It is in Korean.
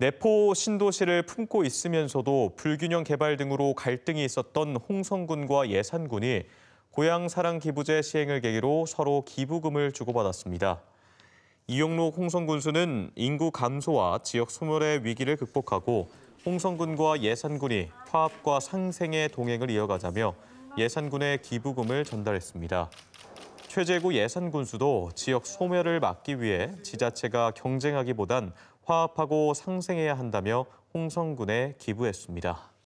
내포 신도시를 품고 있으면서도 불균형 개발 등으로 갈등이 있었던 홍성군과 예산군이 고향 사랑 기부제 시행을 계기로 서로 기부금을 주고받았습니다. 이용록 홍성군수는 인구 감소와 지역 소멸의 위기를 극복하고 홍성군과 예산군이 화합과 상생의 동행을 이어가자며 예산군의 기부금을 전달했습니다. 최재구 예산군수도 지역 소멸을 막기 위해 지자체가 경쟁하기보단 화합하고 상생해야 한다며 홍성군에 기부했습니다.